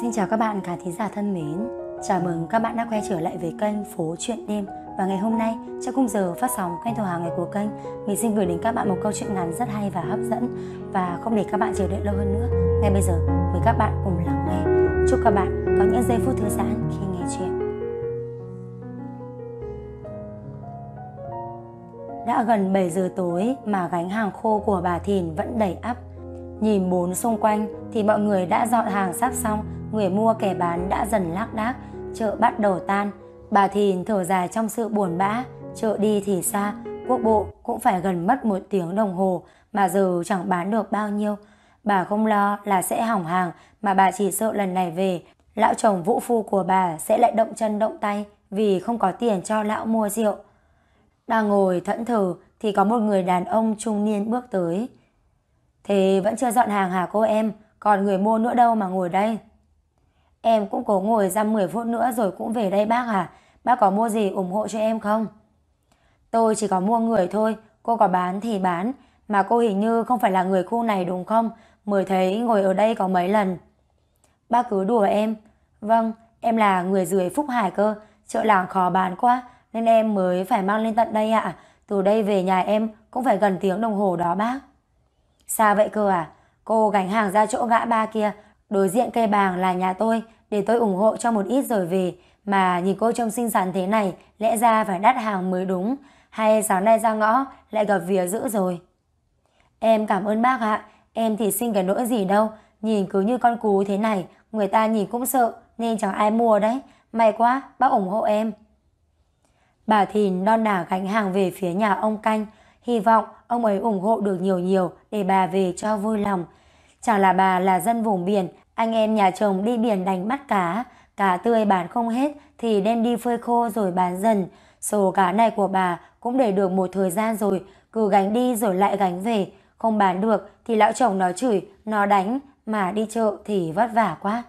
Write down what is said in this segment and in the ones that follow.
Xin chào các bạn khán thính giả thân mến. Chào mừng các bạn đã quay trở lại với kênh Phố Chuyện Đêm và ngày hôm nay trong khung giờ phát sóng kênh thổ hàng ngày của kênh mình xin gửi đến các bạn một câu chuyện ngắn rất hay và hấp dẫn và không để các bạn chờ đợi lâu hơn nữa. Ngay bây giờ mời các bạn cùng lắng nghe. Chúc các bạn có những giây phút thư giãn khi nghe chuyện. Đã gần 7 giờ tối mà gánh hàng khô của bà Thìn vẫn đầy ắp. Nhìn bốn xung quanh thì mọi người đã dọn hàng sắp xong người mua kẻ bán đã dần lác đác, chợ bắt đầu tan. Bà Thìn thở dài trong sự buồn bã, chợ đi thì xa, quốc bộ cũng phải gần mất một tiếng đồng hồ mà giờ chẳng bán được bao nhiêu. Bà không lo là sẽ hỏng hàng mà bà chỉ sợ lần này về, lão chồng vũ phu của bà sẽ lại động chân động tay vì không có tiền cho lão mua rượu. Đang ngồi thẫn thờ thì có một người đàn ông trung niên bước tới. Thế vẫn chưa dọn hàng hả cô em, còn người mua nữa đâu mà ngồi đây. Em cũng cố ngồi ra 10 phút nữa rồi cũng về đây bác à. Bác có mua gì ủng hộ cho em không? Tôi chỉ có mua người thôi, cô có bán thì bán. Mà cô hình như không phải là người khu này đúng không? Mới thấy ngồi ở đây có mấy lần. Bác cứ đùa em. Vâng, em là người dưới Phúc Hải cơ. Chợ làng khó bán quá nên em mới phải mang lên tận đây ạ. À. Từ đây về nhà em cũng phải gần tiếng đồng hồ đó bác. Xa vậy cơ à? Cô gánh hàng ra chỗ gã ba kia Đối diện cây bàng là nhà tôi, để tôi ủng hộ cho một ít rồi về. Mà nhìn cô trông xinh xắn thế này, lẽ ra phải đắt hàng mới đúng. Hay sáng nay ra ngõ, lại gặp vía dữ rồi. Em cảm ơn bác ạ, em thì xin cái nỗi gì đâu. Nhìn cứ như con cú thế này, người ta nhìn cũng sợ, nên chẳng ai mua đấy. May quá, bác ủng hộ em. Bà Thìn non nả gánh hàng về phía nhà ông Canh, hy vọng ông ấy ủng hộ được nhiều nhiều để bà về cho vui lòng. Chẳng là bà là dân vùng biển, anh em nhà chồng đi biển đánh bắt cá, cá tươi bán không hết thì đem đi phơi khô rồi bán dần. Số cá này của bà cũng để được một thời gian rồi, cứ gánh đi rồi lại gánh về. Không bán được thì lão chồng nó chửi, nó đánh, mà đi chợ thì vất vả quá.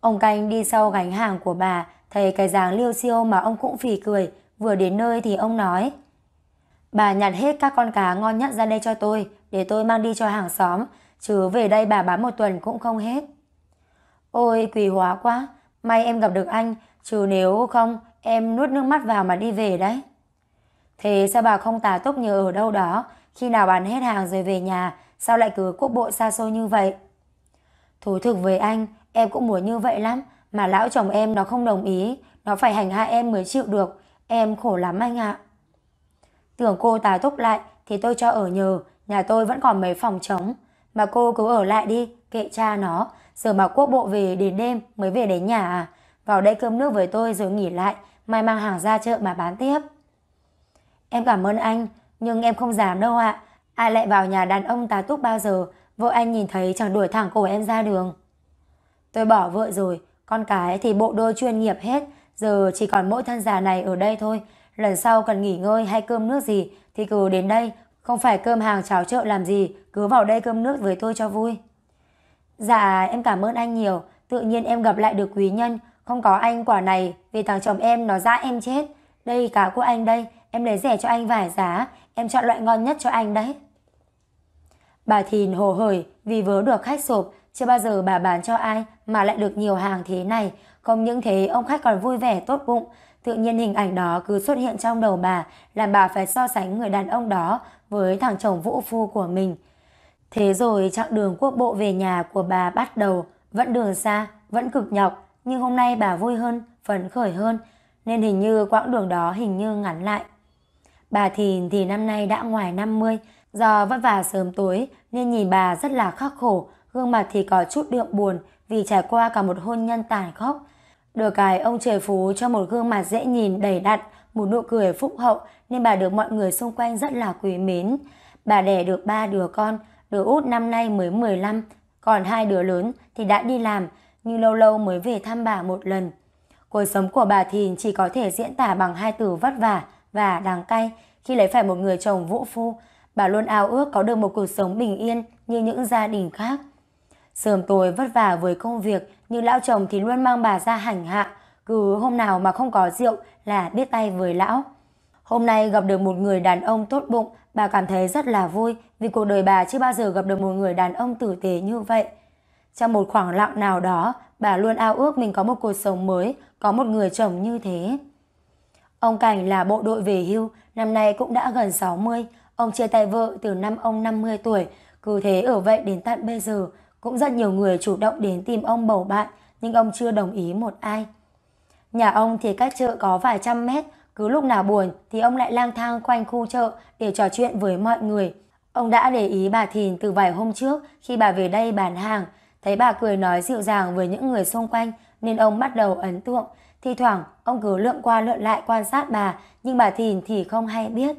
Ông Canh đi sau gánh hàng của bà, thấy cái dáng liêu siêu mà ông cũng phì cười, vừa đến nơi thì ông nói. Bà nhặt hết các con cá ngon nhất ra đây cho tôi, để tôi mang đi cho hàng xóm, chứ về đây bà bán một tuần cũng không hết. Ôi, quỳ hóa quá, may em gặp được anh, chứ nếu không em nuốt nước mắt vào mà đi về đấy. Thế sao bà không tà túc nhờ ở đâu đó, khi nào bán hết hàng rồi về nhà, sao lại cứ quốc bộ xa xôi như vậy? Thú thực với anh, em cũng muốn như vậy lắm, mà lão chồng em nó không đồng ý, nó phải hành hạ em mới chịu được, em khổ lắm anh ạ. Tưởng cô tà túc lại thì tôi cho ở nhờ, nhà tôi vẫn còn mấy phòng trống. Mà cô cứ ở lại đi, kệ cha nó, giờ mà quốc bộ về đến đêm mới về đến nhà à. Vào đây cơm nước với tôi rồi nghỉ lại, mai mang hàng ra chợ mà bán tiếp. Em cảm ơn anh, nhưng em không dám đâu ạ. À. Ai lại vào nhà đàn ông tá túc bao giờ, vợ anh nhìn thấy chẳng đuổi thẳng cổ em ra đường. Tôi bỏ vợ rồi, con cái thì bộ đôi chuyên nghiệp hết, giờ chỉ còn mỗi thân già này ở đây thôi. Lần sau cần nghỉ ngơi hay cơm nước gì thì cứ đến đây, không phải cơm hàng cháo chợ làm gì, cứ vào đây cơm nước với tôi cho vui. Dạ, em cảm ơn anh nhiều, tự nhiên em gặp lại được quý nhân, không có anh quả này, vì thằng chồng em nó dã em chết. Đây cá của anh đây, em lấy rẻ cho anh vài giá, em chọn loại ngon nhất cho anh đấy. Bà Thìn hồ hởi vì vớ được khách sộp, chưa bao giờ bà bán cho ai mà lại được nhiều hàng thế này. Không những thế, ông khách còn vui vẻ tốt bụng. Tự nhiên hình ảnh đó cứ xuất hiện trong đầu bà, làm bà phải so sánh người đàn ông đó với thằng chồng vũ phu của mình. Thế rồi chặng đường quốc bộ về nhà của bà bắt đầu, vẫn đường xa, vẫn cực nhọc, nhưng hôm nay bà vui hơn, phấn khởi hơn, nên hình như quãng đường đó hình như ngắn lại. Bà Thìn thì năm nay đã ngoài 50, do vất vả sớm tối nên nhìn bà rất là khắc khổ, gương mặt thì có chút đượm buồn vì trải qua cả một hôn nhân tàn khốc. Được cái ông trời phú cho một gương mặt dễ nhìn đầy đặn, một nụ cười phúc hậu nên bà được mọi người xung quanh rất là quý mến. Bà đẻ được ba đứa con, đứa út năm nay mới 15, còn hai đứa lớn thì đã đi làm nhưng lâu lâu mới về thăm bà một lần. Cuộc sống của bà Thìn chỉ có thể diễn tả bằng hai từ vất vả và đáng cay khi lấy phải một người chồng vũ phu. Bà luôn ao ước có được một cuộc sống bình yên như những gia đình khác. Sớm tôi vất vả với công việc như lão chồng thì luôn mang bà ra hành hạ. Cứ hôm nào mà không có rượu là biết tay với lão. Hôm nay gặp được một người đàn ông tốt bụng, bà cảm thấy rất là vui vì cuộc đời bà chưa bao giờ gặp được một người đàn ông tử tế như vậy. Trong một khoảng lặng nào đó, bà luôn ao ước mình có một cuộc sống mới, có một người chồng như thế. Ông Cảnh là bộ đội về hưu, năm nay cũng đã gần 60, ông chia tay vợ từ năm ông 50 tuổi, cứ thế ở vậy đến tận bây giờ, cũng rất nhiều người chủ động đến tìm ông bầu bạn, nhưng ông chưa đồng ý một ai. Nhà ông thì cách chợ có vài trăm mét, cứ lúc nào buồn thì ông lại lang thang quanh khu chợ để trò chuyện với mọi người. Ông đã để ý bà Thìn từ vài hôm trước khi bà về đây bán hàng, thấy bà cười nói dịu dàng với những người xung quanh nên ông bắt đầu ấn tượng. Thì thoảng ông cứ lượn qua lượn lại quan sát bà nhưng bà Thìn thì không hay biết.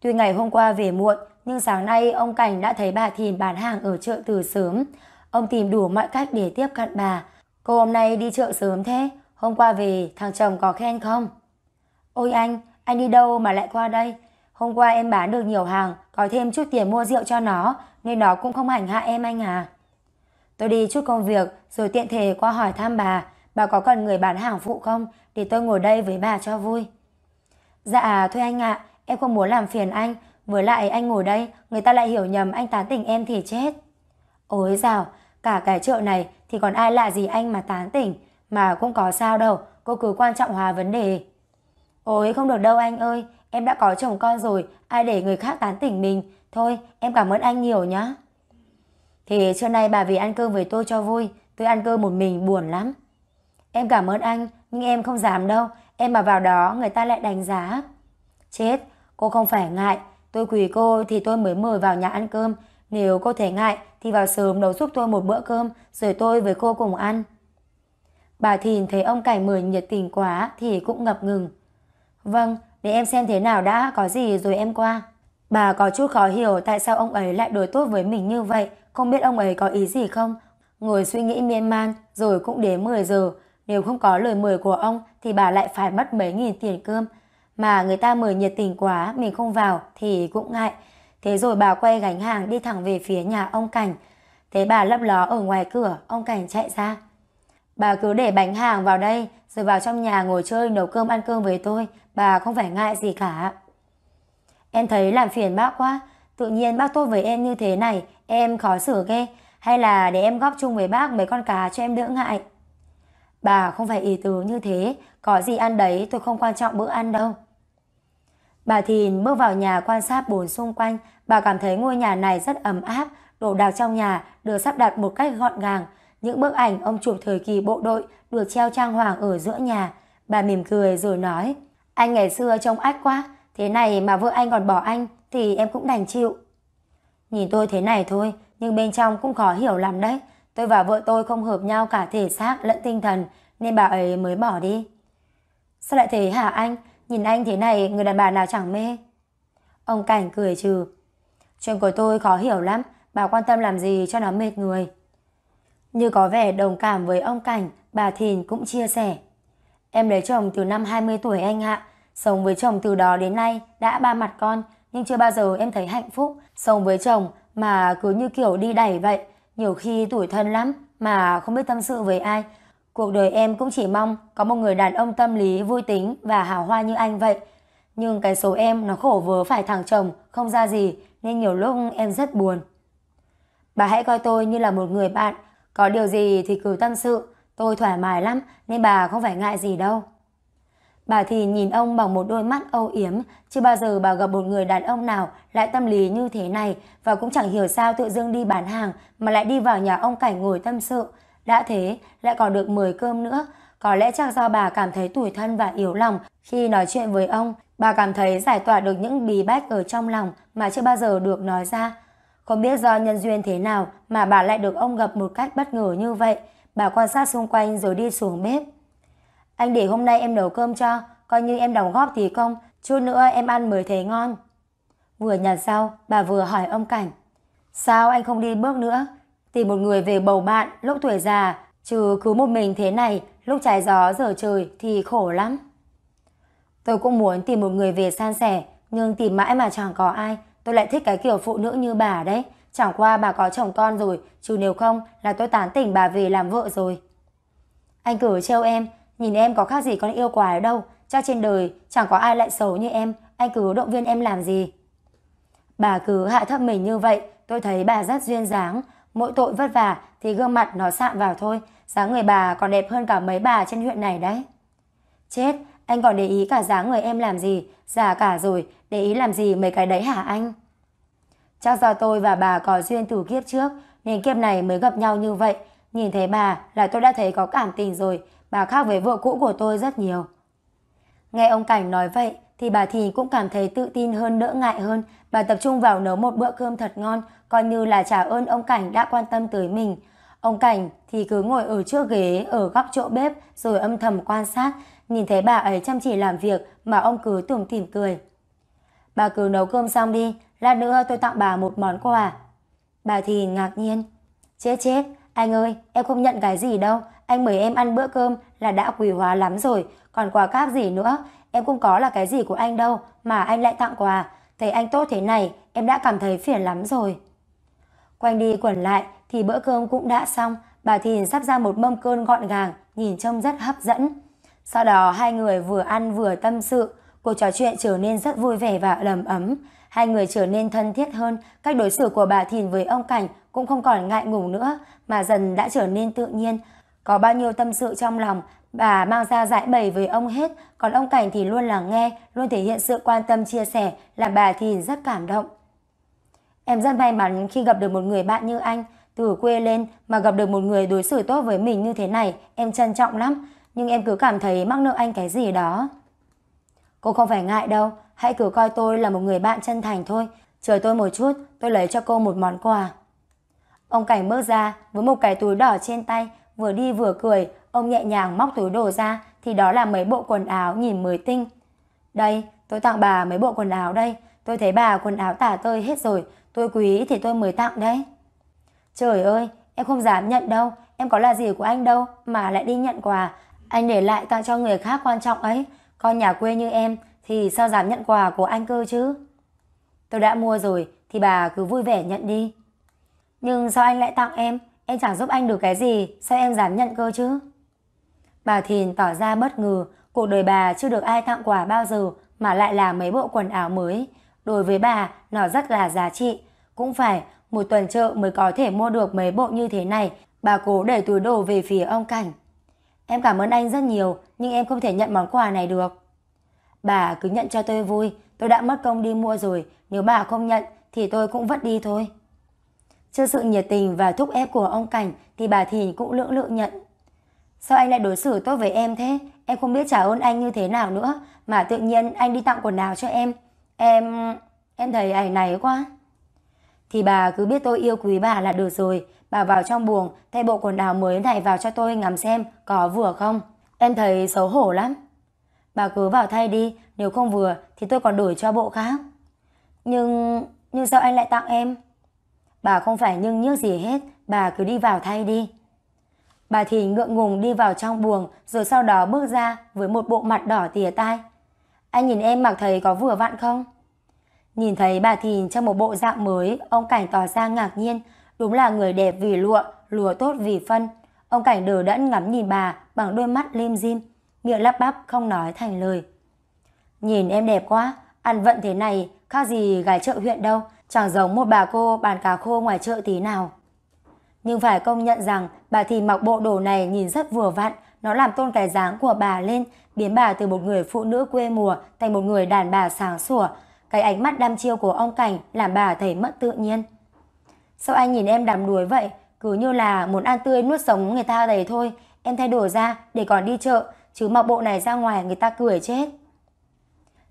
Tuy ngày hôm qua về muộn nhưng sáng nay ông Cảnh đã thấy bà Thìn bán hàng ở chợ từ sớm. Ông tìm đủ mọi cách để tiếp cận bà. Cô hôm nay đi chợ sớm thế, hôm qua về thằng chồng có khen không? Ôi anh, anh đi đâu mà lại qua đây? Hôm qua em bán được nhiều hàng, có thêm chút tiền mua rượu cho nó, nên nó cũng không hành hạ em anh à. Tôi đi chút công việc, rồi tiện thể qua hỏi thăm bà, bà có cần người bán hàng phụ không, để tôi ngồi đây với bà cho vui. Dạ, thôi anh ạ, à, em không muốn làm phiền anh, với lại anh ngồi đây, người ta lại hiểu nhầm anh tán tỉnh em thì chết. Ôi dào, cả cái chợ này thì còn ai lạ gì anh mà tán tỉnh, mà cũng có sao đâu, cô cứ quan trọng hòa vấn đề. Ôi không được đâu anh ơi, em đã có chồng con rồi, ai để người khác tán tỉnh mình. Thôi, em cảm ơn anh nhiều nhá. Thì trưa nay bà vì ăn cơm với tôi cho vui, tôi ăn cơm một mình buồn lắm. Em cảm ơn anh, nhưng em không dám đâu, em mà vào đó người ta lại đánh giá. Chết, cô không phải ngại, Tôi quỳ cô thì tôi mới mời vào nhà ăn cơm. Nếu cô thể ngại thì vào sớm nấu giúp tôi một bữa cơm rồi tôi với cô cùng ăn. Bà Thìn thấy ông Cảnh mời nhiệt tình quá thì cũng ngập ngừng. Vâng, để em xem thế nào đã, có gì rồi em qua. Bà có chút khó hiểu tại sao ông ấy lại đối tốt với mình như vậy, không biết ông ấy có ý gì không. Ngồi suy nghĩ miên man rồi cũng đến 10 giờ, nếu không có lời mời của ông thì bà lại phải mất mấy nghìn tiền cơm mà người ta mời nhiệt tình quá mình không vào thì cũng ngại. Thế rồi bà quay gánh hàng đi thẳng về phía nhà ông Cảnh. Thế bà lấp ló ở ngoài cửa, ông Cảnh chạy ra. Bà cứ để bánh hàng vào đây, rồi vào trong nhà ngồi chơi nấu cơm ăn cơm với tôi, bà không phải ngại gì cả. Em thấy làm phiền bác quá, tự nhiên bác tốt với em như thế này, em khó xử ghê, hay là để em góp chung với bác mấy con cá cho em đỡ ngại. Bà không phải ý tứ như thế, có gì ăn đấy tôi không quan trọng bữa ăn đâu. Bà Thìn bước vào nhà quan sát bồn xung quanh, bà cảm thấy ngôi nhà này rất ấm áp, đồ đạc trong nhà được sắp đặt một cách gọn gàng. Những bức ảnh ông chụp thời kỳ bộ đội được treo trang hoàng ở giữa nhà. Bà mỉm cười rồi nói, anh ngày xưa trông ách quá, thế này mà vợ anh còn bỏ anh thì em cũng đành chịu. Nhìn tôi thế này thôi, nhưng bên trong cũng khó hiểu lắm đấy. Tôi và vợ tôi không hợp nhau cả thể xác lẫn tinh thần, nên bà ấy mới bỏ đi. Sao lại thế hả anh? Nhìn anh thế này người đàn bà nào chẳng mê Ông Cảnh cười trừ Chuyện của tôi khó hiểu lắm Bà quan tâm làm gì cho nó mệt người Như có vẻ đồng cảm với ông Cảnh Bà Thìn cũng chia sẻ Em lấy chồng từ năm 20 tuổi anh ạ Sống với chồng từ đó đến nay Đã ba mặt con Nhưng chưa bao giờ em thấy hạnh phúc Sống với chồng mà cứ như kiểu đi đẩy vậy Nhiều khi tủi thân lắm Mà không biết tâm sự với ai Cuộc đời em cũng chỉ mong có một người đàn ông tâm lý vui tính và hào hoa như anh vậy. Nhưng cái số em nó khổ vớ phải thằng chồng, không ra gì nên nhiều lúc em rất buồn. Bà hãy coi tôi như là một người bạn, có điều gì thì cứ tâm sự, tôi thoải mái lắm nên bà không phải ngại gì đâu. Bà thì nhìn ông bằng một đôi mắt âu yếm, chưa bao giờ bà gặp một người đàn ông nào lại tâm lý như thế này và cũng chẳng hiểu sao tự dưng đi bán hàng mà lại đi vào nhà ông Cảnh ngồi tâm sự. Đã thế, lại còn được mời cơm nữa. Có lẽ chắc do bà cảm thấy tủi thân và yếu lòng khi nói chuyện với ông. Bà cảm thấy giải tỏa được những bí bách ở trong lòng mà chưa bao giờ được nói ra. Không biết do nhân duyên thế nào mà bà lại được ông gặp một cách bất ngờ như vậy. Bà quan sát xung quanh rồi đi xuống bếp. Anh để hôm nay em nấu cơm cho, coi như em đóng góp thì không, chút nữa em ăn mới thấy ngon. Vừa nhặt rau, bà vừa hỏi ông Cảnh. Sao anh không đi bước nữa, tìm một người về bầu bạn lúc tuổi già, chứ cứ một mình thế này lúc trái gió giờ trời thì khổ lắm. Tôi cũng muốn tìm một người về san sẻ, nhưng tìm mãi mà chẳng có ai. Tôi lại thích cái kiểu phụ nữ như bà đấy. Chẳng qua bà có chồng con rồi, chứ nếu không là tôi tán tỉnh bà về làm vợ rồi. Anh cử trêu em, nhìn em có khác gì con yêu quái đâu. Chắc trên đời chẳng có ai lại xấu như em, anh cứ động viên em làm gì. Bà cứ hạ thấp mình như vậy, tôi thấy bà rất duyên dáng, Mỗi tội vất vả thì gương mặt nó sạm vào thôi, dáng người bà còn đẹp hơn cả mấy bà trên huyện này đấy. Chết, anh còn để ý cả dáng người em làm gì, già cả rồi, để ý làm gì mấy cái đấy hả anh? Chắc do tôi và bà có duyên từ kiếp trước, nên kiếp này mới gặp nhau như vậy. Nhìn thấy bà là tôi đã thấy có cảm tình rồi, bà khác với vợ cũ của tôi rất nhiều. Nghe ông Cảnh nói vậy thì bà thì cũng cảm thấy tự tin hơn đỡ ngại hơn. Bà tập trung vào nấu một bữa cơm thật ngon, coi như là trả ơn ông Cảnh đã quan tâm tới mình. Ông Cảnh thì cứ ngồi ở trước ghế, ở góc chỗ bếp rồi âm thầm quan sát, nhìn thấy bà ấy chăm chỉ làm việc mà ông cứ tủm tỉm cười. Bà cứ nấu cơm xong đi, lát nữa tôi tặng bà một món quà. Bà thì ngạc nhiên. Chết chết, anh ơi, em không nhận cái gì đâu, anh mời em ăn bữa cơm là đã quỷ hóa lắm rồi, còn quà cáp gì nữa, em không có là cái gì của anh đâu mà anh lại tặng quà. Thấy anh tốt thế này, em đã cảm thấy phiền lắm rồi. Quanh đi quẩn lại thì bữa cơm cũng đã xong, bà Thìn sắp ra một mâm cơn gọn gàng, nhìn trông rất hấp dẫn. Sau đó hai người vừa ăn vừa tâm sự, cuộc trò chuyện trở nên rất vui vẻ và lầm ấm. Hai người trở nên thân thiết hơn, cách đối xử của bà Thìn với ông Cảnh cũng không còn ngại ngùng nữa, mà dần đã trở nên tự nhiên. Có bao nhiêu tâm sự trong lòng, bà mang ra giải bày với ông hết, còn ông Cảnh thì luôn lắng nghe, luôn thể hiện sự quan tâm chia sẻ, làm bà Thìn rất cảm động. Em rất may mắn khi gặp được một người bạn như anh, từ quê lên mà gặp được một người đối xử tốt với mình như thế này, em trân trọng lắm, nhưng em cứ cảm thấy mắc nợ anh cái gì đó. Cô không phải ngại đâu, hãy cứ coi tôi là một người bạn chân thành thôi, chờ tôi một chút, tôi lấy cho cô một món quà. Ông Cảnh bước ra với một cái túi đỏ trên tay, vừa đi vừa cười, ông nhẹ nhàng móc túi đồ ra thì đó là mấy bộ quần áo nhìn mới tinh. Đây, tôi tặng bà mấy bộ quần áo đây, tôi thấy bà quần áo tả tơi hết rồi, Tôi quý thì tôi mới tặng đấy. Trời ơi, em không dám nhận đâu, em có là gì của anh đâu mà lại đi nhận quà. Anh để lại tặng cho người khác quan trọng ấy, con nhà quê như em thì sao dám nhận quà của anh cơ chứ. Tôi đã mua rồi thì bà cứ vui vẻ nhận đi. Nhưng sao anh lại tặng em, em chẳng giúp anh được cái gì, sao em dám nhận cơ chứ. Bà Thìn tỏ ra bất ngờ, cuộc đời bà chưa được ai tặng quà bao giờ mà lại là mấy bộ quần áo mới. Đối với bà, nó rất là giá trị. Cũng phải, một tuần chợ mới có thể mua được mấy bộ như thế này. Bà cố để túi đồ về phía ông Cảnh. Em cảm ơn anh rất nhiều, nhưng em không thể nhận món quà này được. Bà cứ nhận cho tôi vui, tôi đã mất công đi mua rồi. Nếu bà không nhận thì tôi cũng vất đi thôi. Trước sự nhiệt tình và thúc ép của ông Cảnh thì bà Thìn cũng lưỡng lự nhận. Sao anh lại đối xử tốt với em thế? Em không biết trả ơn anh như thế nào nữa mà tự nhiên anh đi tặng quần áo cho em. Em... em thấy ảnh này quá. Thì bà cứ biết tôi yêu quý bà là được rồi. Bà vào trong buồng, thay bộ quần áo mới này vào cho tôi ngắm xem có vừa không. Em thấy xấu hổ lắm. Bà cứ vào thay đi, nếu không vừa thì tôi còn đổi cho bộ khác. Nhưng... nhưng sao anh lại tặng em? Bà không phải nhưng nhước gì hết, bà cứ đi vào thay đi. Bà thì ngượng ngùng đi vào trong buồng rồi sau đó bước ra với một bộ mặt đỏ tìa tai. Anh nhìn em mặc thấy có vừa vặn không? Nhìn thấy bà Thìn trong một bộ dạng mới, ông Cảnh tỏ ra ngạc nhiên. Đúng là người đẹp vì lụa, lùa tốt vì phân. Ông Cảnh đờ đẫn ngắm nhìn bà bằng đôi mắt lim dim, miệng lắp bắp không nói thành lời. Nhìn em đẹp quá, ăn vận thế này khác gì gái chợ huyện đâu, chẳng giống một bà cô bán cá khô ngoài chợ tí nào. Nhưng phải công nhận rằng bà thì mặc bộ đồ này nhìn rất vừa vặn, nó làm tôn cái dáng của bà lên biến bà từ một người phụ nữ quê mùa thành một người đàn bà sáng sủa. Cái ánh mắt đam chiêu của ông Cảnh làm bà thấy mất tự nhiên. Sao anh nhìn em đàm đuối vậy? Cứ như là muốn ăn tươi nuốt sống người ta đấy thôi. Em thay đồ ra để còn đi chợ, chứ mặc bộ này ra ngoài người ta cười chết.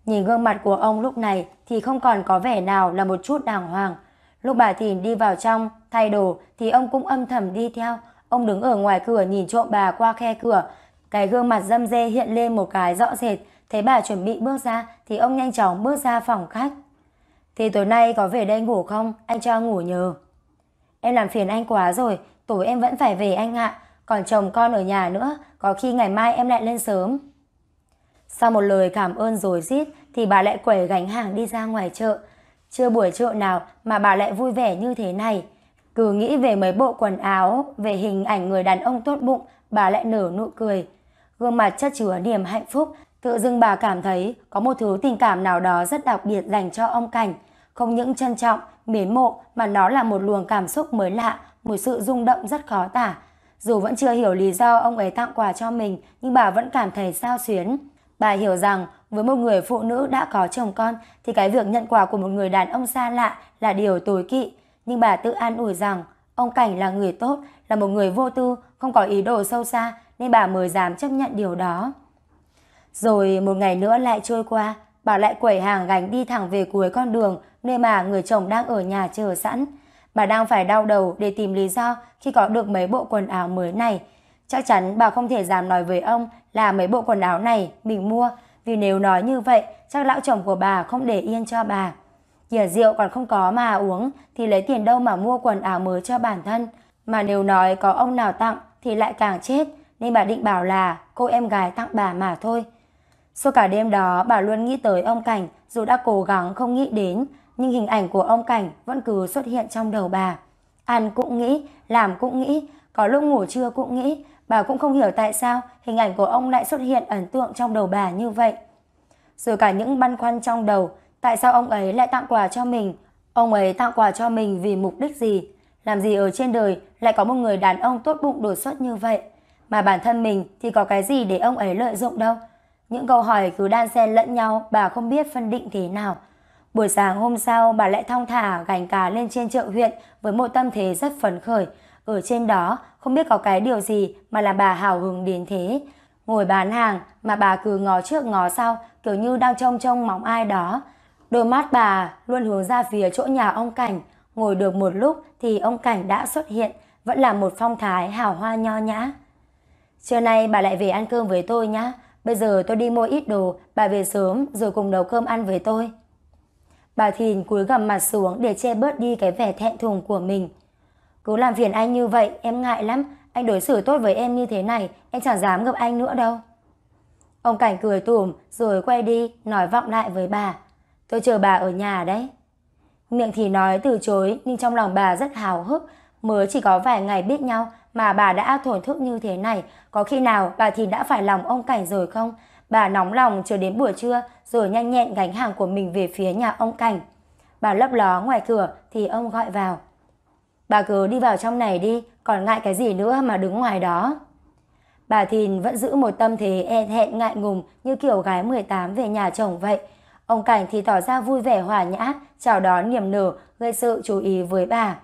Nhìn gương mặt của ông lúc này thì không còn có vẻ nào là một chút đàng hoàng. Lúc bà Thìn đi vào trong, thay đồ thì ông cũng âm thầm đi theo. Ông đứng ở ngoài cửa nhìn trộm bà qua khe cửa, cái gương mặt dâm dê hiện lên một cái rõ rệt, thấy bà chuẩn bị bước ra thì ông nhanh chóng bước ra phòng khách. Thì tối nay có về đây ngủ không? Anh cho ngủ nhờ. Em làm phiền anh quá rồi, tối em vẫn phải về anh ạ. Còn chồng con ở nhà nữa, có khi ngày mai em lại lên sớm. Sau một lời cảm ơn rồi rít thì bà lại quẩy gánh hàng đi ra ngoài chợ. Chưa buổi chợ nào mà bà lại vui vẻ như thế này. Cứ nghĩ về mấy bộ quần áo, về hình ảnh người đàn ông tốt bụng, bà lại nở nụ cười gương mặt chất chứa niềm hạnh phúc. Tự dưng bà cảm thấy có một thứ tình cảm nào đó rất đặc biệt dành cho ông Cảnh. Không những trân trọng, mến mộ mà nó là một luồng cảm xúc mới lạ, một sự rung động rất khó tả. Dù vẫn chưa hiểu lý do ông ấy tặng quà cho mình, nhưng bà vẫn cảm thấy sao xuyến. Bà hiểu rằng với một người phụ nữ đã có chồng con thì cái việc nhận quà của một người đàn ông xa lạ là điều tối kỵ. Nhưng bà tự an ủi rằng Ông Cảnh là người tốt, là một người vô tư, không có ý đồ sâu xa nên bà mới dám chấp nhận điều đó. Rồi một ngày nữa lại trôi qua, bà lại quẩy hàng gánh đi thẳng về cuối con đường nơi mà người chồng đang ở nhà chờ sẵn. Bà đang phải đau đầu để tìm lý do khi có được mấy bộ quần áo mới này. Chắc chắn bà không thể dám nói với ông là mấy bộ quần áo này mình mua vì nếu nói như vậy chắc lão chồng của bà không để yên cho bà. Thìa rượu còn không có mà uống thì lấy tiền đâu mà mua quần áo mới cho bản thân. Mà nếu nói có ông nào tặng thì lại càng chết nên bà định bảo là cô em gái tặng bà mà thôi. Suốt cả đêm đó bà luôn nghĩ tới ông Cảnh dù đã cố gắng không nghĩ đến nhưng hình ảnh của ông Cảnh vẫn cứ xuất hiện trong đầu bà. Ăn cũng nghĩ, làm cũng nghĩ, có lúc ngủ trưa cũng nghĩ, bà cũng không hiểu tại sao hình ảnh của ông lại xuất hiện ấn tượng trong đầu bà như vậy. Rồi cả những băn khoăn trong đầu Tại sao ông ấy lại tặng quà cho mình? Ông ấy tặng quà cho mình vì mục đích gì? Làm gì ở trên đời lại có một người đàn ông tốt bụng đột xuất như vậy? Mà bản thân mình thì có cái gì để ông ấy lợi dụng đâu? Những câu hỏi cứ đan xen lẫn nhau bà không biết phân định thế nào. Buổi sáng hôm sau bà lại thong thả gành cà lên trên chợ huyện với một tâm thế rất phấn khởi. Ở trên đó không biết có cái điều gì mà làm bà hào hứng đến thế. Ngồi bán hàng mà bà cứ ngó trước ngó sau kiểu như đang trông trông móng ai đó. Đôi mắt bà luôn hướng ra phía chỗ nhà ông Cảnh, ngồi được một lúc thì ông Cảnh đã xuất hiện, vẫn là một phong thái hào hoa nho nhã. Trưa nay bà lại về ăn cơm với tôi nhá, bây giờ tôi đi mua ít đồ, bà về sớm rồi cùng nấu cơm ăn với tôi. Bà Thìn cúi gằm mặt xuống để che bớt đi cái vẻ thẹn thùng của mình. Cứ làm phiền anh như vậy, em ngại lắm, anh đối xử tốt với em như thế này, em chẳng dám gặp anh nữa đâu. Ông Cảnh cười tủm rồi quay đi, nói vọng lại với bà. Tôi chờ bà ở nhà đấy. Miệng thì nói từ chối nhưng trong lòng bà rất hào hức. Mới chỉ có vài ngày biết nhau mà bà đã thổn thức như thế này. Có khi nào bà thì đã phải lòng ông Cảnh rồi không? Bà nóng lòng chờ đến buổi trưa rồi nhanh nhẹn gánh hàng của mình về phía nhà ông Cảnh. Bà lấp ló ngoài cửa thì ông gọi vào. Bà cứ đi vào trong này đi, còn ngại cái gì nữa mà đứng ngoài đó. Bà Thìn vẫn giữ một tâm thế e thẹn ngại ngùng như kiểu gái 18 về nhà chồng vậy. Ông Cảnh thì tỏ ra vui vẻ hòa nhã, chào đón niềm nở, gây sự chú ý với bà.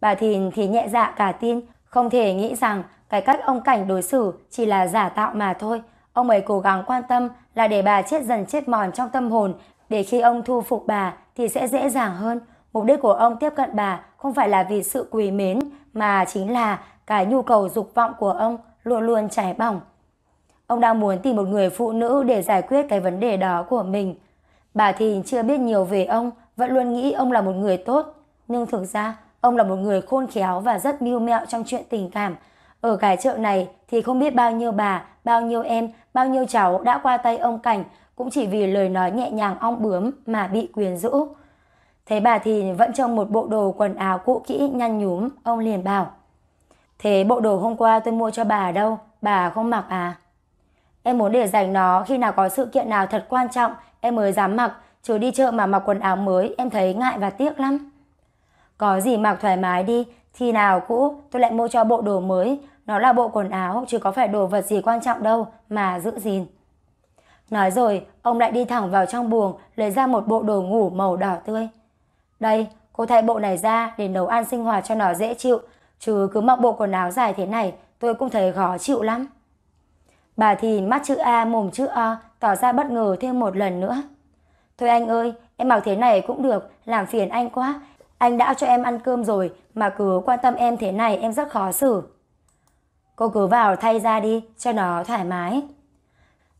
Bà Thìn thì nhẹ dạ cả tin, không thể nghĩ rằng cái cách ông Cảnh đối xử chỉ là giả tạo mà thôi. Ông ấy cố gắng quan tâm là để bà chết dần chết mòn trong tâm hồn, để khi ông thu phục bà thì sẽ dễ dàng hơn. Mục đích của ông tiếp cận bà không phải là vì sự quý mến, mà chính là cái nhu cầu dục vọng của ông luôn luôn cháy bỏng. Ông đang muốn tìm một người phụ nữ để giải quyết cái vấn đề đó của mình. Bà thì chưa biết nhiều về ông, vẫn luôn nghĩ ông là một người tốt. Nhưng thực ra, ông là một người khôn khéo và rất mưu mẹo trong chuyện tình cảm. Ở cái chợ này thì không biết bao nhiêu bà, bao nhiêu em, bao nhiêu cháu đã qua tay ông Cảnh cũng chỉ vì lời nói nhẹ nhàng ong bướm mà bị quyến rũ. Thấy bà thì vẫn trong một bộ đồ quần áo cũ kỹ nhăn nhúm, ông liền bảo. Thế bộ đồ hôm qua tôi mua cho bà đâu, bà không mặc à? Em muốn để dành nó khi nào có sự kiện nào thật quan trọng em mới dám mặc, chứ đi chợ mà mặc quần áo mới em thấy ngại và tiếc lắm. Có gì mặc thoải mái đi, khi nào cũ tôi lại mua cho bộ đồ mới, nó là bộ quần áo chứ có phải đồ vật gì quan trọng đâu mà giữ gìn. Nói rồi, ông lại đi thẳng vào trong buồng lấy ra một bộ đồ ngủ màu đỏ tươi. Đây, cô thay bộ này ra để nấu ăn sinh hoạt cho nó dễ chịu, chứ cứ mặc bộ quần áo dài thế này tôi cũng thấy khó chịu lắm. Bà thìn mắt chữ A mồm chữ O tỏ ra bất ngờ thêm một lần nữa. Thôi anh ơi, em mặc thế này cũng được, làm phiền anh quá. Anh đã cho em ăn cơm rồi mà cứ quan tâm em thế này em rất khó xử. Cô cứ vào thay ra đi, cho nó thoải mái.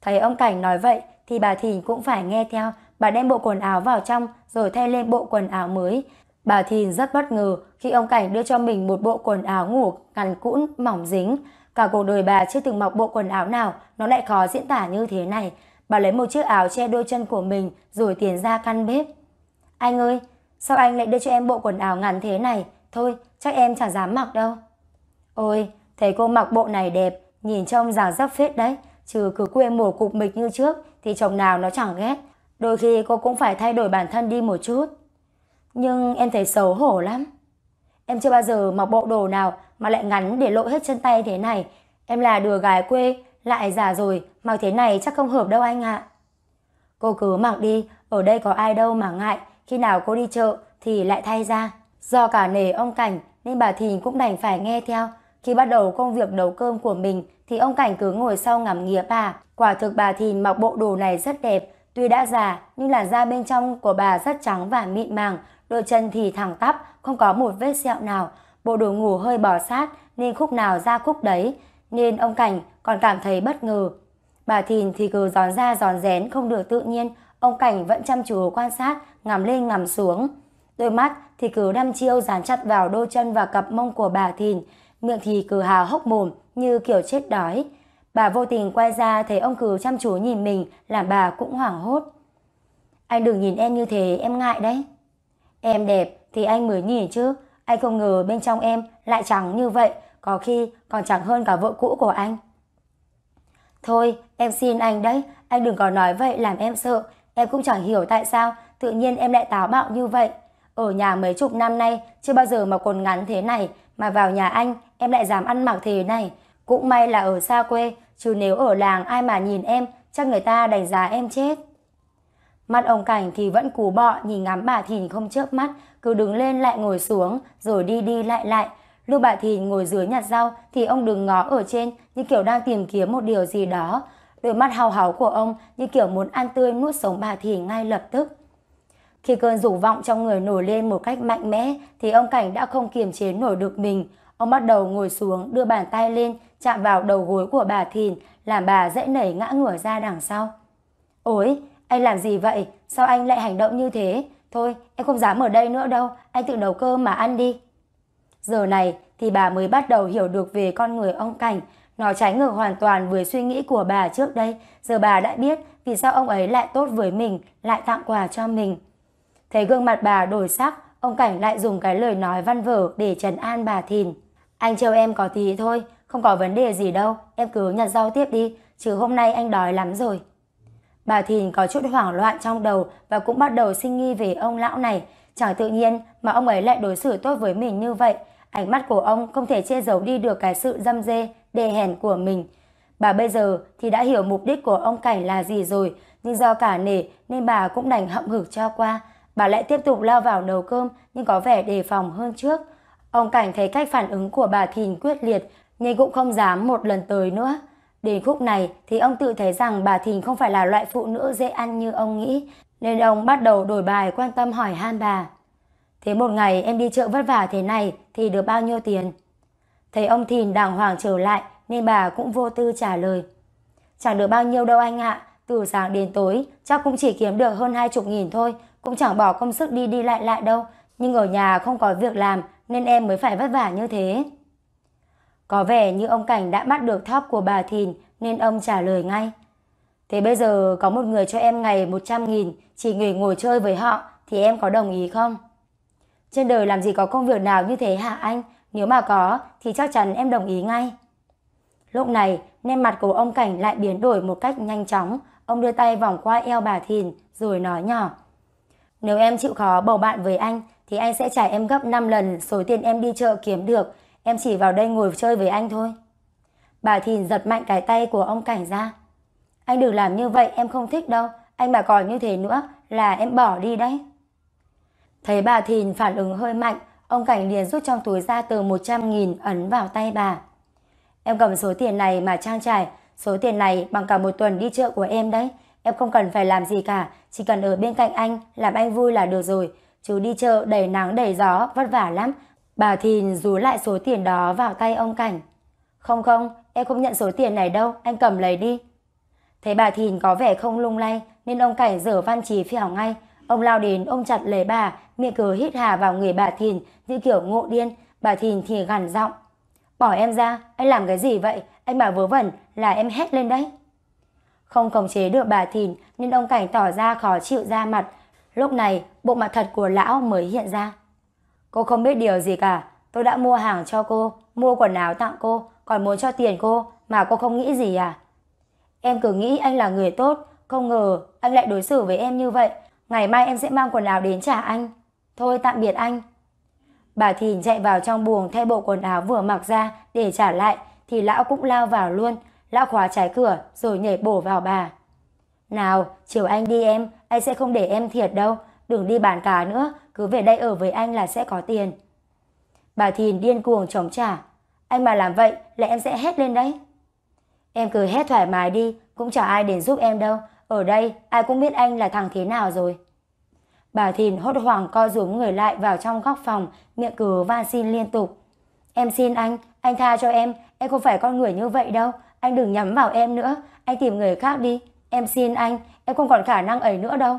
Thấy ông Cảnh nói vậy thì bà Thìn cũng phải nghe theo. Bà đem bộ quần áo vào trong rồi thay lên bộ quần áo mới. Bà Thìn rất bất ngờ khi ông Cảnh đưa cho mình một bộ quần áo ngủ cằn cũn mỏng dính. Cả cuộc đời bà chưa từng mặc bộ quần áo nào, nó lại khó diễn tả như thế này. Bà lấy một chiếc áo che đôi chân của mình rồi tiến ra căn bếp. Anh ơi, sao anh lại đưa cho em bộ quần áo ngắn thế này? Thôi, chắc em chẳng dám mặc đâu. Ôi, thấy cô mặc bộ này đẹp, nhìn trông dáng dấp phết đấy. Trừ cứ quê mùa cục mịch như trước thì chồng nào nó chẳng ghét. Đôi khi cô cũng phải thay đổi bản thân đi một chút. Nhưng em thấy xấu hổ lắm. Em chưa bao giờ mặc bộ đồ nào mà lại ngắn để lộ hết chân tay thế này. Em là đứa gái quê, lại già rồi, mặc thế này chắc không hợp đâu anh ạ. À. Cô cứ mặc đi, ở đây có ai đâu mà ngại, khi nào cô đi chợ thì lại thay ra. Do cả nề ông Cảnh nên bà Thìn cũng đành phải nghe theo. Khi bắt đầu công việc nấu cơm của mình thì ông Cảnh cứ ngồi sau ngắm nghĩa bà. Quả thực bà Thìn mặc bộ đồ này rất đẹp, tuy đã già nhưng là da bên trong của bà rất trắng và mịn màng, đôi chân thì thẳng tắp, không có một vết sẹo nào, bộ đồ ngủ hơi bò sát nên khúc nào ra khúc đấy, nên ông Cảnh còn cảm thấy bất ngờ. Bà Thìn thì cứ giòn ra giòn rén không được tự nhiên, ông Cảnh vẫn chăm chú quan sát, ngắm lên ngắm xuống. Đôi mắt thì cứ đăm chiêu dán chặt vào đôi chân và cặp mông của bà Thìn, miệng thì cứ hào hốc mồm như kiểu chết đói. Bà vô tình quay ra thấy ông cứ chăm chú nhìn mình làm bà cũng hoảng hốt. Anh đừng nhìn em như thế, em ngại đấy. Em đẹp thì anh mới nghỉ chứ, anh không ngờ bên trong em lại chẳng như vậy, có khi còn chẳng hơn cả vợ cũ của anh. Thôi, em xin anh đấy, anh đừng có nói vậy làm em sợ, em cũng chẳng hiểu tại sao tự nhiên em lại táo bạo như vậy. Ở nhà mấy chục năm nay chưa bao giờ mà quần ngắn thế này, mà vào nhà anh em lại dám ăn mặc thế này. Cũng may là ở xa quê, chứ nếu ở làng ai mà nhìn em chắc người ta đánh giá em chết mặt ông Cảnh thì vẫn cú bọ nhìn ngắm bà Thìn không chớp mắt, cứ đứng lên lại ngồi xuống, rồi đi đi lại lại. Lúc bà Thìn ngồi dưới nhặt rau thì ông đứng ngó ở trên như kiểu đang tìm kiếm một điều gì đó. Đôi mắt hào háo của ông như kiểu muốn ăn tươi nuốt sống bà Thìn ngay lập tức. Khi cơn rủ vọng trong người nổi lên một cách mạnh mẽ thì ông Cảnh đã không kiềm chế nổi được mình. Ông bắt đầu ngồi xuống đưa bàn tay lên chạm vào đầu gối của bà Thìn làm bà dễ nảy ngã ngửa ra đằng sau. Ôi! Anh làm gì vậy? Sao anh lại hành động như thế? Thôi, em không dám ở đây nữa đâu, anh tự nấu cơm mà ăn đi. Giờ này thì bà mới bắt đầu hiểu được về con người ông Cảnh. Nó trái ngược hoàn toàn với suy nghĩ của bà trước đây. Giờ bà đã biết vì sao ông ấy lại tốt với mình, lại tặng quà cho mình. Thấy gương mặt bà đổi sắc, ông Cảnh lại dùng cái lời nói văn vở để trấn an bà Thìn. Anh trêu em có tí thôi, không có vấn đề gì đâu, em cứ nhặt rau tiếp đi, chứ hôm nay anh đói lắm rồi. Bà Thìn có chút hoảng loạn trong đầu và cũng bắt đầu sinh nghi về ông lão này. Chẳng tự nhiên mà ông ấy lại đối xử tốt với mình như vậy. Ánh mắt của ông không thể che giấu đi được cái sự dâm dê, đề hèn của mình. Bà bây giờ thì đã hiểu mục đích của ông Cảnh là gì rồi, nhưng do cả nể nên bà cũng đành hậm hực cho qua. Bà lại tiếp tục lao vào nấu cơm nhưng có vẻ đề phòng hơn trước. Ông Cảnh thấy cách phản ứng của bà Thìn quyết liệt nên cũng không dám một lần tới nữa. Đến khúc này thì ông tự thấy rằng bà Thìn không phải là loại phụ nữ dễ ăn như ông nghĩ, nên ông bắt đầu đổi bài quan tâm hỏi han bà. Thế một ngày em đi chợ vất vả thế này thì được bao nhiêu tiền? Thấy ông Thìn đàng hoàng trở lại nên bà cũng vô tư trả lời. Chẳng được bao nhiêu đâu anh ạ, từ sáng đến tối chắc cũng chỉ kiếm được hơn hai chục nghìn thôi, cũng chẳng bỏ công sức đi đi lại lại đâu, nhưng ở nhà không có việc làm nên em mới phải vất vả như thế. Có vẻ như ông Cảnh đã bắt được thóp của bà Thìn nên ông trả lời ngay. Thế bây giờ có một người cho em ngày 100 nghìn chỉ người ngồi chơi với họ thì em có đồng ý không? Trên đời làm gì có công việc nào như thế hả anh? Nếu mà có thì chắc chắn em đồng ý ngay. Lúc này, nét mặt của ông Cảnh lại biến đổi một cách nhanh chóng. Ông đưa tay vòng qua eo bà Thìn rồi nói nhỏ. Nếu em chịu khó bầu bạn với anh thì anh sẽ trả em gấp 5 lần số tiền em đi chợ kiếm được Em chỉ vào đây ngồi chơi với anh thôi. Bà Thìn giật mạnh cái tay của ông Cảnh ra. Anh đừng làm như vậy em không thích đâu. Anh mà còn như thế nữa là em bỏ đi đấy. Thấy bà Thìn phản ứng hơi mạnh, ông Cảnh liền rút trong túi ra từ 100.000 ấn vào tay bà. Em cầm số tiền này mà trang trải, số tiền này bằng cả một tuần đi chợ của em đấy. Em không cần phải làm gì cả, chỉ cần ở bên cạnh anh, làm anh vui là được rồi. Chú đi chợ đầy nắng đầy gió, vất vả lắm, Bà Thìn rú lại số tiền đó vào tay ông Cảnh. Không không, em không nhận số tiền này đâu, anh cầm lấy đi. Thấy bà Thìn có vẻ không lung lay nên ông Cảnh dở văn trì phèo ngay. Ông lao đến ôm chặt lấy bà, miệng cứ hít hà vào người bà Thìn như kiểu ngộ điên. Bà Thìn thì gằn giọng. Bỏ em ra, anh làm cái gì vậy? Anh bảo vớ vẩn là em hét lên đấy. Không khống chế được bà Thìn nên ông Cảnh tỏ ra khó chịu ra mặt. Lúc này, bộ mặt thật của lão mới hiện ra. Cô không biết điều gì cả, tôi đã mua hàng cho cô, mua quần áo tặng cô, còn muốn cho tiền cô mà cô không nghĩ gì à? Em cứ nghĩ anh là người tốt, không ngờ anh lại đối xử với em như vậy. Ngày mai em sẽ mang quần áo đến trả anh. Thôi tạm biệt anh. Bà Thìn chạy vào trong buồng thay bộ quần áo vừa mặc ra để trả lại thì lão cũng lao vào luôn. Lão khóa trái cửa rồi nhảy bổ vào bà. Nào, chiều anh đi em, anh sẽ không để em thiệt đâu đừng đi bàn cá nữa, cứ về đây ở với anh là sẽ có tiền. Bà Thìn điên cuồng chống trả. Anh mà làm vậy là em sẽ hét lên đấy. Em cứ hét thoải mái đi, cũng chả ai đến giúp em đâu. Ở đây ai cũng biết anh là thằng thế nào rồi. Bà Thìn hốt hoảng co rúm người lại vào trong góc phòng, miệng cứ van xin liên tục. Em xin anh, anh tha cho em, em không phải con người như vậy đâu. Anh đừng nhắm vào em nữa, anh tìm người khác đi. Em xin anh, em không còn khả năng ấy nữa đâu.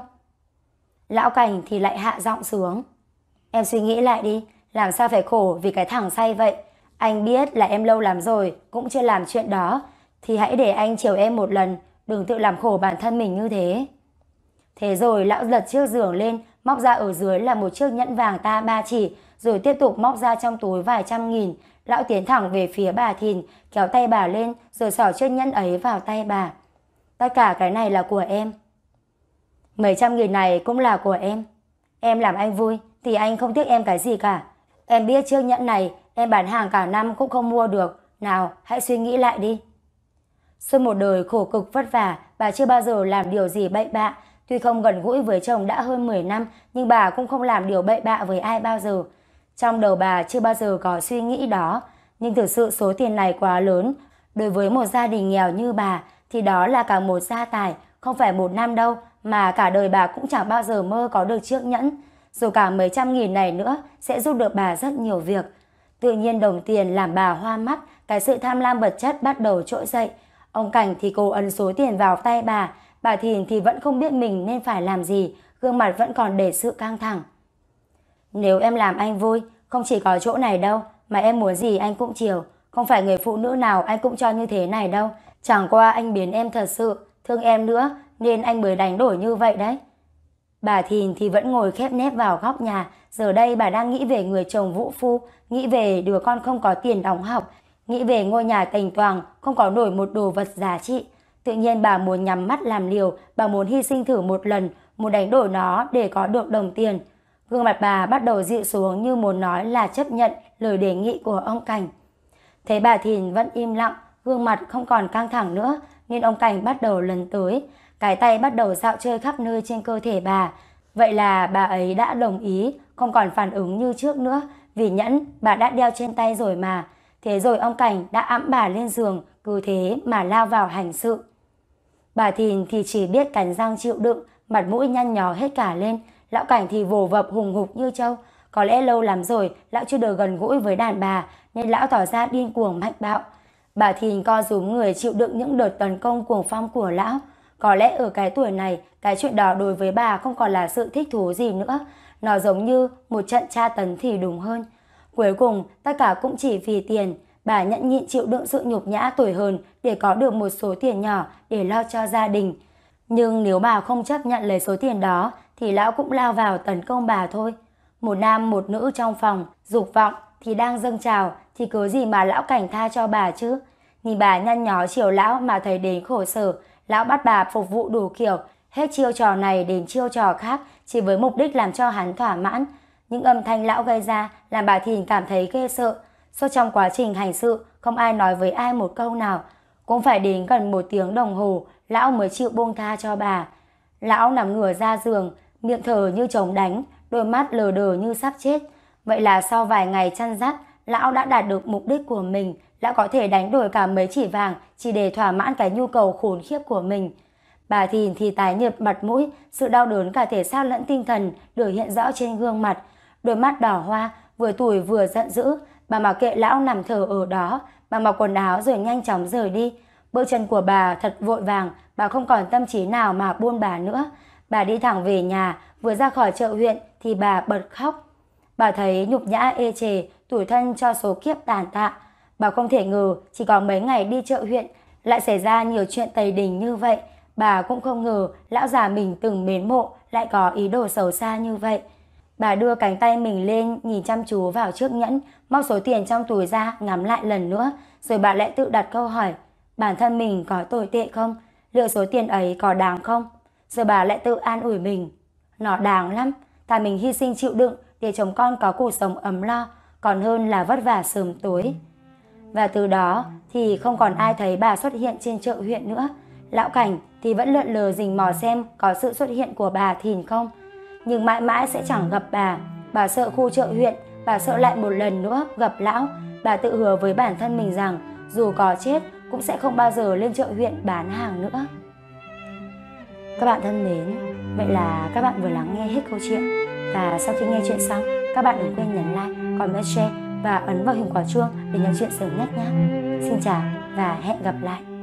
Lão Cảnh thì lại hạ giọng xuống. Em suy nghĩ lại đi, làm sao phải khổ vì cái thằng say vậy. Anh biết là em lâu lắm rồi, cũng chưa làm chuyện đó. Thì hãy để anh chiều em một lần, đừng tự làm khổ bản thân mình như thế. Thế rồi lão lật chiếc giường lên, móc ra ở dưới là một chiếc nhẫn vàng ta ba chỉ, rồi tiếp tục móc ra trong túi vài trăm nghìn. Lão tiến thẳng về phía bà Thìn, kéo tay bà lên, rồi xỏ chiếc nhẫn ấy vào tay bà. Tất cả cái này là của em. Mấy trăm nghìn này cũng là của em. Em làm anh vui thì anh không tiếc em cái gì cả. Em biết chiếc nhẫn này em bán hàng cả năm cũng không mua được. Nào, hãy suy nghĩ lại đi. Suốt một đời khổ cực vất vả, bà chưa bao giờ làm điều gì bậy bạ. Tuy không gần gũi với chồng đã hơn 10 năm, nhưng bà cũng không làm điều bậy bạ với ai bao giờ. Trong đầu bà chưa bao giờ có suy nghĩ đó. Nhưng thực sự số tiền này quá lớn. Đối với một gia đình nghèo như bà, thì đó là cả một gia tài, không phải một năm đâu, mà cả đời bà cũng chẳng bao giờ mơ có được chiếc nhẫn. Dù cả mấy trăm nghìn này nữa sẽ giúp được bà rất nhiều việc. Tự nhiên đồng tiền làm bà hoa mắt, cái sự tham lam vật chất bắt đầu trỗi dậy. Ông Cảnh thì cố ấn số tiền vào tay bà, bà Thìn thì vẫn không biết mình nên phải làm gì, gương mặt vẫn còn để sự căng thẳng. Nếu em làm anh vui, không chỉ có chỗ này đâu, mà em muốn gì anh cũng chiều. Không phải người phụ nữ nào anh cũng cho như thế này đâu. Chẳng qua anh biến em thật sự, thương em nữa nên anh mới đánh đổi như vậy đấy. Bà Thìn thì vẫn ngồi khép nép vào góc nhà, giờ đây bà đang nghĩ về người chồng vũ phu, nghĩ về đứa con không có tiền đóng học, nghĩ về ngôi nhà tành toàn không có nổi một đồ vật giá trị. Tự nhiên bà muốn nhắm mắt làm liều, bà muốn hy sinh thử một lần, muốn đánh đổi nó để có được đồng tiền. Gương mặt bà bắt đầu dịu xuống như muốn nói là chấp nhận lời đề nghị của ông Cảnh. Thấy bà Thìn vẫn im lặng, gương mặt không còn căng thẳng nữa, nên ông Cảnh bắt đầu lần tới cái tay bắt đầu dạo chơi khắp nơi trên cơ thể bà. Vậy là bà ấy đã đồng ý, không còn phản ứng như trước nữa, vì nhẫn bà đã đeo trên tay rồi mà. Thế rồi ông Cảnh đã ẵm bà lên giường, cứ thế mà lao vào hành sự. Bà Thìn thì chỉ biết cắn răng chịu đựng, mặt mũi nhăn nhó hết cả lên. Lão Cảnh thì vồ vập hùng hục như trâu. Có lẽ lâu lắm rồi, lão chưa được gần gũi với đàn bà, nên lão tỏ ra điên cuồng mạnh bạo. Bà Thìn co rúm người chịu đựng những đợt tấn công cuồng phong của lão. Có lẽ ở cái tuổi này, cái chuyện đó đối với bà không còn là sự thích thú gì nữa. Nó giống như một trận tra tấn thì đúng hơn. Cuối cùng, tất cả cũng chỉ vì tiền. Bà nhẫn nhịn chịu đựng sự nhục nhã tuổi hơn để có được một số tiền nhỏ để lo cho gia đình. Nhưng nếu bà không chấp nhận lấy số tiền đó, thì lão cũng lao vào tấn công bà thôi. Một nam một nữ trong phòng, dục vọng thì đang dâng trào, thì cứ gì mà lão cảnh tha cho bà chứ. Nhìn bà nhăn nhó chiều lão mà thấy đến khổ sở, lão bắt bà phục vụ đủ kiểu, hết chiêu trò này đến chiêu trò khác chỉ với mục đích làm cho hắn thỏa mãn. Những âm thanh lão gây ra làm bà Thìn cảm thấy ghê sợ. Suốt trong quá trình hành sự, không ai nói với ai một câu nào. Cũng phải đến gần một tiếng đồng hồ, lão mới chịu buông tha cho bà. Lão nằm ngửa ra giường, miệng thở như trống đánh, đôi mắt lờ đờ như sắp chết. Vậy là sau vài ngày chăn dắt, lão đã đạt được mục đích của mình, lão có thể đánh đổi cả mấy chỉ vàng chỉ để thỏa mãn cái nhu cầu khốn khiếp của mình. Bà Thìn thì tái nhợt mặt mũi, sự đau đớn cả thể xác lẫn tinh thần được hiện rõ trên gương mặt. Đôi mắt đỏ hoa, vừa tuổi vừa giận dữ, bà mặc kệ lão nằm thở ở đó, bà mặc quần áo rồi nhanh chóng rời đi. Bước chân của bà thật vội vàng, bà không còn tâm trí nào mà buôn bà nữa. Bà đi thẳng về nhà, vừa ra khỏi chợ huyện thì bà bật khóc. Bà thấy nhục nhã ê chề, tuổi thân cho số kiếp tàn tạ. Bà không thể ngờ chỉ còn mấy ngày đi chợ huyện lại xảy ra nhiều chuyện tày đình như vậy. Bà cũng không ngờ lão già mình từng mến mộ lại có ý đồ xấu xa như vậy. Bà đưa cánh tay mình lên nhìn chăm chú vào trước nhẫn, móc số tiền trong túi ra ngắm lại lần nữa, rồi bà lại tự đặt câu hỏi, bản thân mình có tồi tệ không? Liệu số tiền ấy có đáng không? Rồi bà lại tự an ủi mình, nó đáng lắm, ta mình hy sinh chịu đựng để chồng con có cuộc sống ấm lo, còn hơn là vất vả sớm tối. Và từ đó thì không còn ai thấy bà xuất hiện trên chợ huyện nữa. Lão Cảnh thì vẫn lượn lờ rình mò xem có sự xuất hiện của bà Thìn không. Nhưng mãi mãi sẽ chẳng gặp bà. Bà sợ khu chợ huyện, bà sợ lại một lần nữa gặp lão. Bà tự hứa với bản thân mình rằng dù có chết cũng sẽ không bao giờ lên chợ huyện bán hàng nữa. Các bạn thân mến, vậy là các bạn vừa lắng nghe hết câu chuyện. Và sau khi nghe chuyện xong, các bạn đừng quên nhấn like, comment, share và ấn vào hình quả chuông để nói chuyện sớm nhất nhé. Xin chào và hẹn gặp lại.